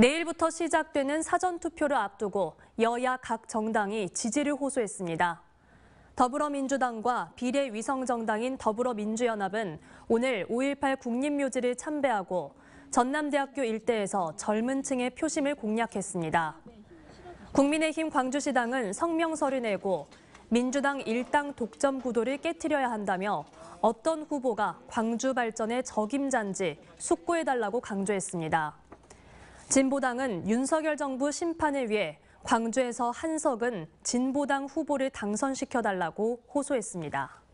내일부터 시작되는 사전투표를 앞두고 여야 각 정당이 지지를 호소했습니다. 더불어민주당과 비례위성정당인 더불어민주연합은 오늘 5.18 국립묘지를 참배하고 전남대학교 일대에서 젊은 층의 표심을 공략했습니다. 국민의힘 광주시당은 성명서를 내고 민주당 일당 독점 구도를 깨뜨려야 한다며 어떤 후보가 광주 발전의 적임자인지 숙고해달라고 강조했습니다. 진보당은 윤석열 정부 심판을 위해 광주에서 한석은 진보당 후보를 당선시켜달라고 호소했습니다.